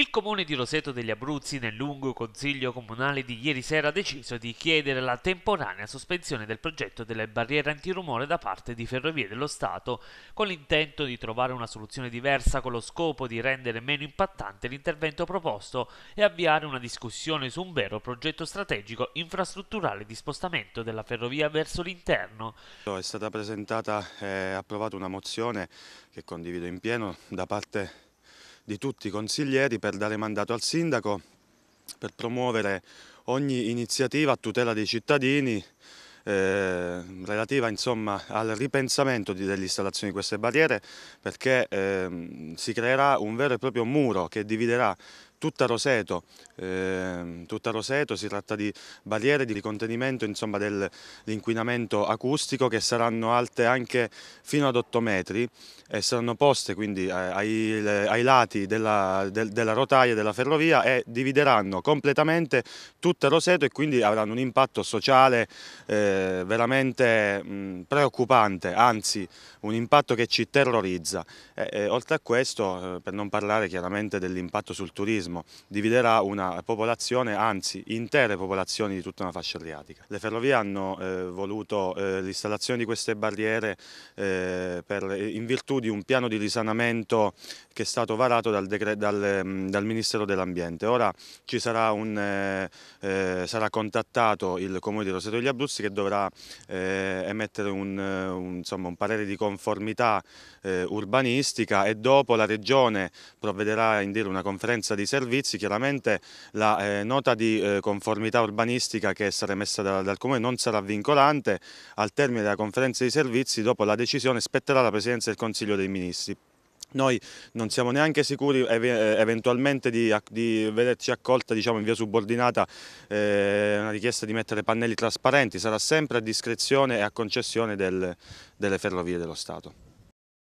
Il comune di Roseto degli Abruzzi nel lungo consiglio comunale di ieri sera ha deciso di chiedere la temporanea sospensione del progetto delle barriere antirumore da parte di Ferrovie dello Stato con l'intento di trovare una soluzione diversa con lo scopo di rendere meno impattante l'intervento proposto e avviare una discussione su un vero progetto strategico infrastrutturale di spostamento della ferrovia verso l'interno. È stata presentata e approvata una mozione che condivido in pieno da parte di di tutti i consiglieri per dare mandato al sindaco per promuovere ogni iniziativa a tutela dei cittadini eh, relativa insomma, al ripensamento dell'installazione di queste barriere perché eh, si creerà un vero e proprio muro che dividerà tutta Roseto, eh, tutta Roseto, si tratta di barriere di contenimento dell'inquinamento acustico che saranno alte anche fino ad 8 metri e saranno poste quindi eh, ai, ai lati della, del, della rotaia della ferrovia e divideranno completamente tutta Roseto e quindi avranno un impatto sociale eh, veramente mh, preoccupante, anzi un impatto che ci terrorizza. E, e, oltre a questo, eh, per non parlare chiaramente dell'impatto sul turismo, turismo dividerà una popolazione, anzi intere popolazioni di tutta una fascia adriatica. Le ferrovie hanno eh, voluto eh, l'installazione di queste barriere eh, per, eh, in virtù di un piano di risanamento che è stato varato dal, dal, mm, dal Ministero dell'Ambiente. Ora ci sarà, un, eh, eh, sarà, contattato il Comune di Roseto degli Abruzzi che dovrà emettere un, un, insomma, un, parere di conformità urbanistica e dopo la Regione provvederà a indire una conferenza di servizio servizi, chiaramente la eh, nota di eh, conformità urbanistica che sarà emessa da, dal Comune non sarà vincolante, al termine della conferenza dei servizi dopo la decisione spetterà la Presidenza del Consiglio dei Ministri. Noi non siamo neanche sicuri eh, eventualmente di, di vederci accolta diciamo, in via subordinata eh, una richiesta di mettere pannelli trasparenti, sarà sempre a discrezione e a concessione del, delle ferrovie dello Stato.